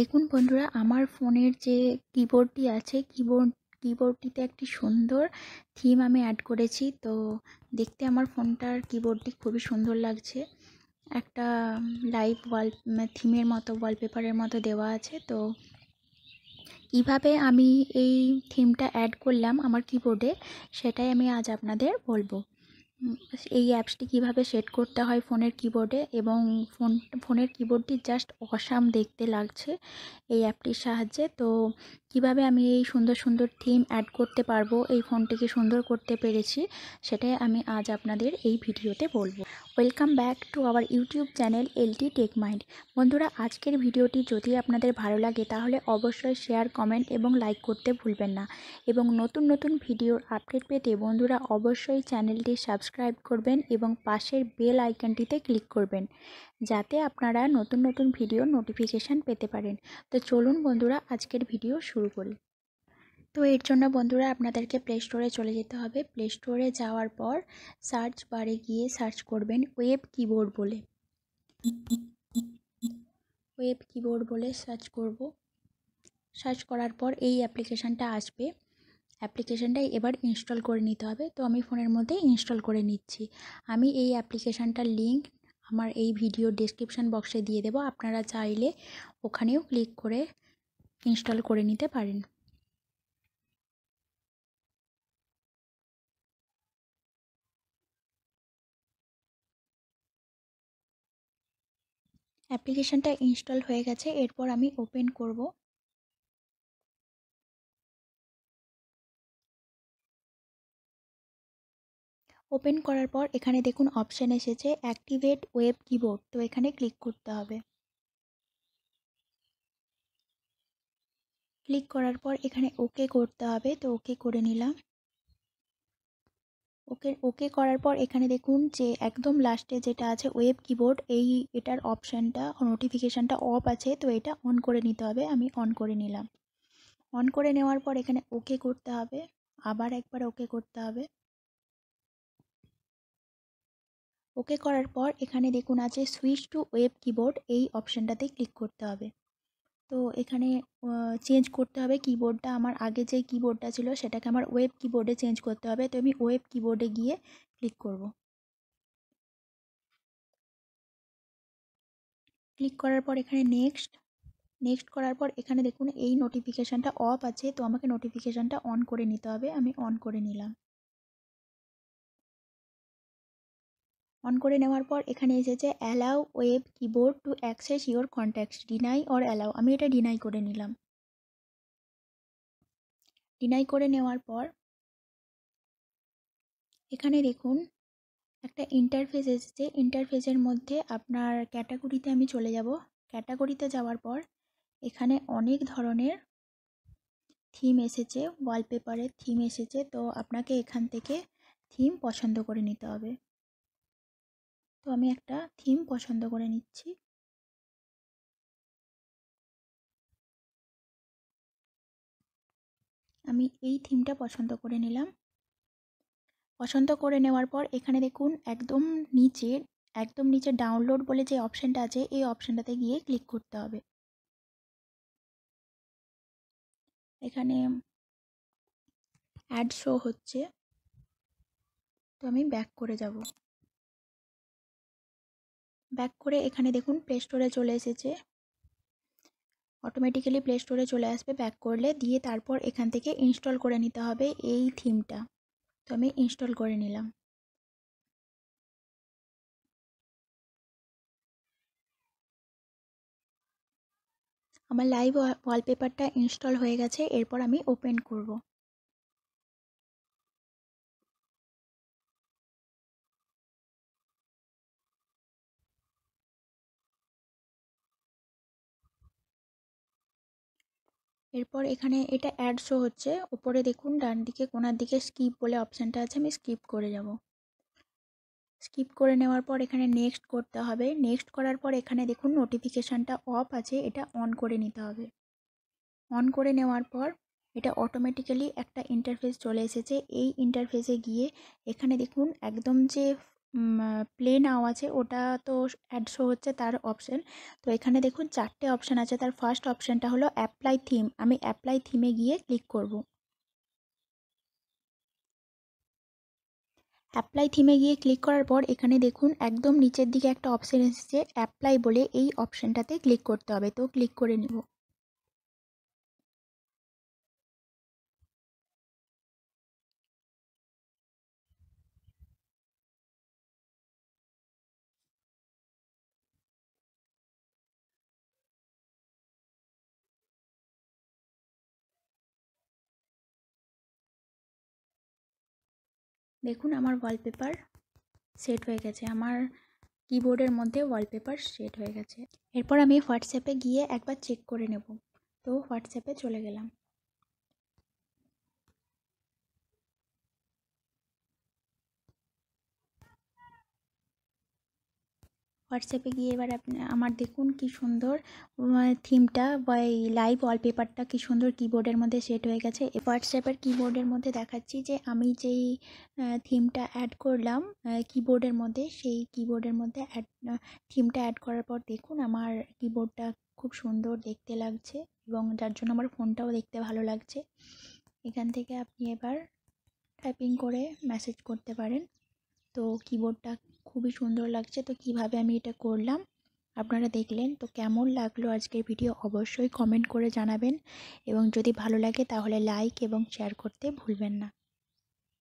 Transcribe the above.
দেখুন বন্ধুরা আমার ফোনের যে কিবোর্ডটি আছে কিবোর্ড কিবোর্ডটিতে একটি সুন্দর থিম আমি অ্যাড করেছি তো দেখতে আমার ফোনটার কিবোর্ডটি খুবই সুন্দর লাগছে একটা লাইভ ওয়াল থিমের মতো ওয়ালপেপারের মতো দেওয়া আছে তো কিভাবে আমি এই থিমটা অ্যাড করলাম আমার কিবোর্ডে সেটাই আমি আজ আপনাদের বলবো এই অ্যাপসটি কিভাবে সেট করতে হয় ফোনের কিবোর্ডে এবং ফোন ফোনের কিবোর্ডটি জাস্ট অসাম দেখতে লাগছে এই অ্যাপটির সাহায্যে তো কিভাবে আমি এই সুন্দর সুন্দর থিম অ্যাড করতে পারবো এই ফোনটিকে সুন্দর করতে পেরেছি সেটাই আমি আজ আপনাদের এই ভিডিওতে বলবো welcome back to our YouTube channel LT tech mind বন্ধুরা আজকের ভিডিওটি যদি আপনাদের ভালো লাগে তাহলে অবশ্যই শেয়ার কমেন্ট এবং লাইক করতে ভুলবেন না এবং নতুন নতুন ভিডিওর আপডেট পেতে বন্ধুরা অবশ্যই চ্যানেলটি সাবস্ক্রাইব সাবস্ক্রাইব করবেন এবং পাশের বেল আইকনটিতে ক্লিক করবেন যাতে আপনারা নতুন নতুন ভিডিও নোটিফিকেশান পেতে পারেন তো চলুন বন্ধুরা আজকের ভিডিও শুরু করি তো এর জন্য বন্ধুরা আপনাদেরকে প্লে স্টোরে চলে যেতে হবে প্লে স্টোরে যাওয়ার পর সার্চ বারে গিয়ে সার্চ করবেন ওয়েব কিবোর্ড বলে ওয়েব কিবোর্ড বলে সার্চ করব সার্চ করার পর এই অ্যাপ্লিকেশানটা আসবে অ্যাপ্লিকেশানটাই এবার ইনস্টল করে নিতে হবে তো আমি ফোনের মধ্যে ইনস্টল করে নিচ্ছি আমি এই অ্যাপ্লিকেশানটার লিঙ্ক আমার এই ভিডিও ডিসক্রিপশান বক্সে দিয়ে দেবো আপনারা চাইলে ওখানেও ক্লিক করে ইনস্টল করে নিতে পারেন অ্যাপ্লিকেশানটা ইনস্টল হয়ে গেছে এরপর আমি ওপেন করব ওপেন করার পর এখানে দেখুন অপশান এসেছে অ্যাক্টিভেট ওয়েব কিবোর্ড তো এখানে ক্লিক করতে হবে ক্লিক করার পর এখানে ওকে করতে হবে তো ওকে করে নিলাম ওকে ওকে করার পর এখানে দেখুন যে একদম লাস্টে যেটা আছে ওয়েব কিবোর্ড এই এটার অপশানটা নোটিফিকেশানটা অফ আছে তো এটা অন করে নিতে হবে আমি অন করে নিলাম অন করে নেওয়ার পর এখানে ওকে করতে হবে আবার একবার ওকে করতে হবে ওকে করার পর এখানে দেখুন আছে সুইচ টু ওয়েব কিবোর্ড এই অপশানটাতে ক্লিক করতে হবে তো এখানে চেঞ্জ করতে হবে কিবোর্ডটা আমার আগে যে কিবোর্ডটা ছিল সেটাকে আমার ওয়েব কিবোর্ডে চেঞ্জ করতে হবে তো আমি ওয়েব কিবোর্ডে গিয়ে ক্লিক করব ক্লিক করার পর এখানে নেক্সট নেক্সট করার পর এখানে দেখুন এই নোটিফিকেশানটা অফ আছে তো আমাকে নোটিফিকেশানটা অন করে নিতে হবে আমি অন করে নিলাম অন করে নেওয়ার পর এখানে এসেছে allow web keyboard to access your contacts deny or allow আমি এটা ডিনাই করে নিলাম ডিনাই করে নেওয়ার পর এখানে দেখুন একটা ইন্টারফেস এসেছে ইন্টারফেসের মধ্যে আপনার ক্যাটাগরিতে আমি চলে যাব ক্যাটাগরিতে যাওয়ার পর এখানে অনেক ধরনের থিম এসেছে ওয়ালপেপারের থিম এসেছে তো আপনাকে এখান থেকে থিম পছন্দ করে নিতে হবে তো আমি একটা থিম পছন্দ করে নিচ্ছি আমি এই থিমটা পছন্দ করে নিলাম পছন্দ করে নেওয়ার পর এখানে দেখুন একদম নিচের একদম নিচে ডাউনলোড বলে যে অপশানটা আছে এই অপশানটাতে গিয়ে ক্লিক করতে হবে এখানে অ্যাড শো হচ্ছে তো আমি ব্যাক করে যাব ব্যাক করে এখানে দেখুন প্লে স্টোরে চলে এসেছে অটোমেটিক্যালি প্লে স্টোরে চলে আসবে ব্যাক করলে দিয়ে তারপর এখান থেকে ইনস্টল করে নিতে হবে এই থিমটা তো আমি ইনস্টল করে নিলাম আমার লাইভ ওয়ালপেপারটা ইনস্টল হয়ে গেছে এরপর আমি ওপেন করব এরপর এখানে এটা অ্যাড শো হচ্ছে ওপরে দেখুন ডান দিকে কোনার দিকে স্কিপ বলে অপশানটা আছে আমি স্কিপ করে যাব স্কিপ করে নেওয়ার পর এখানে নেক্সট করতে হবে নেক্সট করার পর এখানে দেখুন নোটিফিকেশানটা অফ আছে এটা অন করে নিতে হবে অন করে নেওয়ার পর এটা অটোমেটিক্যালি একটা ইন্টারফেস চলে এসেছে এই ইন্টারফেসে গিয়ে এখানে দেখুন একদম যে প্লেন আছে ওটা তো অ্যাড শো হচ্ছে তার অপশান তো এখানে দেখুন চারটে অপশান আছে তার ফার্স্ট অপশানটা হলো অ্যাপ্লাই থিম আমি অ্যাপ্লাই থিমে গিয়ে ক্লিক করব অ্যাপ্লাই থিমে গিয়ে ক্লিক করার পর এখানে দেখুন একদম নিচের দিকে একটা অপশান এসেছে অ্যাপ্লাই বলে এই অপশানটাতে ক্লিক করতে হবে তো ক্লিক করে নেবো দেখুন আমার ওয়ালপেপার সেট হয়ে গেছে আমার কিবোর্ডের মধ্যে ওয়ালপেপার সেট হয়ে গেছে এরপর আমি হোয়াটসঅ্যাপে গিয়ে একবার চেক করে নেব তো হোয়াটসঅ্যাপে চলে গেলাম হোয়াটসঅ্যাপে গিয়ে এবার আমার দেখুন কি সুন্দর থিমটা বা এই লাইভ ওয়ালপেপারটা কী সুন্দর কিবোর্ডের মধ্যে সেট হয়ে গেছে হোয়াটসঅ্যাপের কিবোর্ডের মধ্যে দেখাচ্ছি যে আমি যেই থিমটা অ্যাড করলাম কিবোর্ডের মধ্যে সেই কিবোর্ডের মধ্যে অ্যাড থিমটা অ্যাড করার পর দেখুন আমার কিবোর্ডটা খুব সুন্দর দেখতে লাগছে এবং যার জন্য আমার ফোনটাও দেখতে ভালো লাগছে এখান থেকে আপনি এবার টাইপিং করে মেসেজ করতে পারেন তো কিবোর্ডটা খুবই সুন্দর লাগছে তো কিভাবে আমি এটা করলাম আপনারা দেখলেন তো কেমন লাগলো আজকের ভিডিও অবশ্যই কমেন্ট করে জানাবেন এবং যদি ভালো লাগে তাহলে লাইক এবং শেয়ার করতে ভুলবেন না